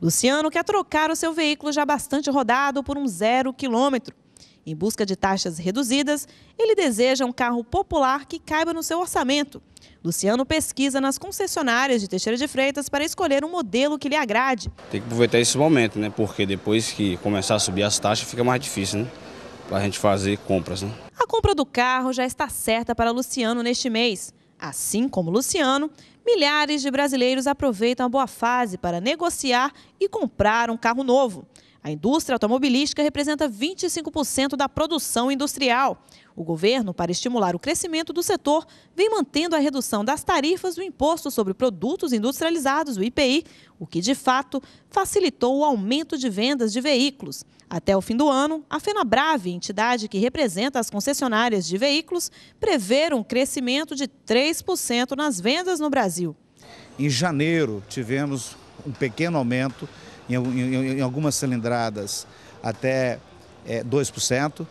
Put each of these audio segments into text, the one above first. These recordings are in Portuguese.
Luciano quer trocar o seu veículo já bastante rodado por um zero quilômetro. Em busca de taxas reduzidas, ele deseja um carro popular que caiba no seu orçamento. Luciano pesquisa nas concessionárias de Teixeira de Freitas para escolher um modelo que lhe agrade. Tem que aproveitar esse momento, né? Porque depois que começar a subir as taxas fica mais difícil, né? Para a gente fazer compras, né? A compra do carro já está certa para Luciano neste mês. Assim como Luciano, milhares de brasileiros aproveitam a boa fase para negociar e comprar um carro novo. A indústria automobilística representa 25% da produção industrial. O governo, para estimular o crescimento do setor, vem mantendo a redução das tarifas do Imposto sobre Produtos Industrializados, o IPI, o que, de fato, facilitou o aumento de vendas de veículos. Até o fim do ano, a FenaBrave, entidade que representa as concessionárias de veículos, prevê um crescimento de 3% nas vendas no Brasil. Em janeiro, tivemos um pequeno aumento em, em, em algumas cilindradas até é, 2%,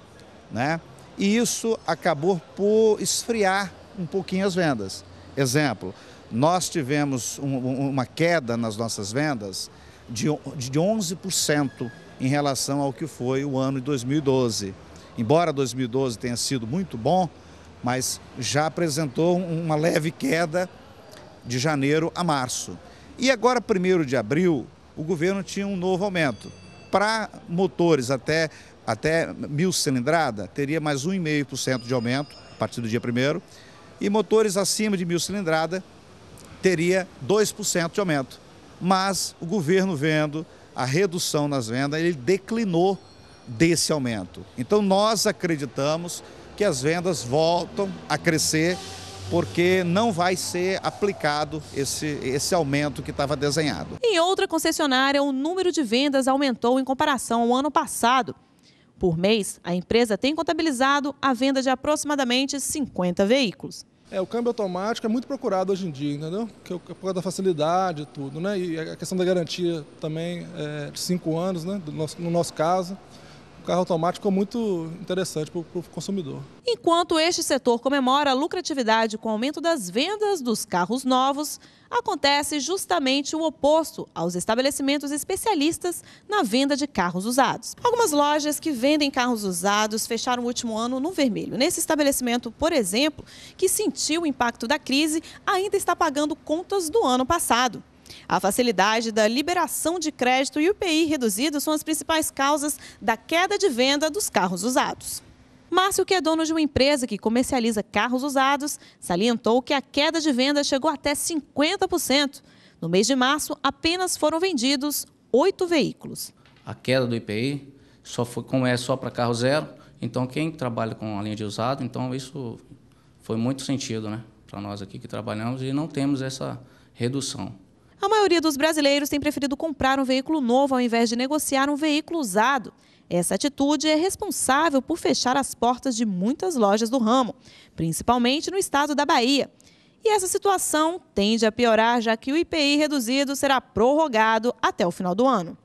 né? E isso acabou por esfriar um pouquinho as vendas. Exemplo, nós tivemos um, uma queda nas nossas vendas de, de 11% em relação ao que foi o ano de 2012. Embora 2012 tenha sido muito bom, mas já apresentou uma leve queda de janeiro a março. E agora, primeiro de abril, o governo tinha um novo aumento. Para motores até, até mil cilindrada, teria mais 1,5% de aumento a partir do dia 1 e motores acima de mil cilindrada teria 2% de aumento. Mas o governo vendo a redução nas vendas, ele declinou desse aumento. Então nós acreditamos que as vendas voltam a crescer porque não vai ser aplicado esse, esse aumento que estava desenhado. Em outra concessionária, o número de vendas aumentou em comparação ao ano passado. Por mês, a empresa tem contabilizado a venda de aproximadamente 50 veículos. É, o câmbio automático é muito procurado hoje em dia, entendeu? É por causa da facilidade e tudo, né? E a questão da garantia também é, de cinco anos, né? nosso, no nosso caso carro automático é muito interessante para o consumidor. Enquanto este setor comemora a lucratividade com o aumento das vendas dos carros novos, acontece justamente o oposto aos estabelecimentos especialistas na venda de carros usados. Algumas lojas que vendem carros usados fecharam o último ano no vermelho. Nesse estabelecimento, por exemplo, que sentiu o impacto da crise, ainda está pagando contas do ano passado. A facilidade da liberação de crédito e o IPI reduzido são as principais causas da queda de venda dos carros usados. Márcio, que é dono de uma empresa que comercializa carros usados, salientou que a queda de venda chegou até 50%. No mês de março, apenas foram vendidos oito veículos. A queda do IPI, só foi, como é só para carro zero, então quem trabalha com a linha de usado, então isso foi muito sentido né, para nós aqui que trabalhamos e não temos essa redução. A maioria dos brasileiros tem preferido comprar um veículo novo ao invés de negociar um veículo usado. Essa atitude é responsável por fechar as portas de muitas lojas do ramo, principalmente no estado da Bahia. E essa situação tende a piorar, já que o IPI reduzido será prorrogado até o final do ano.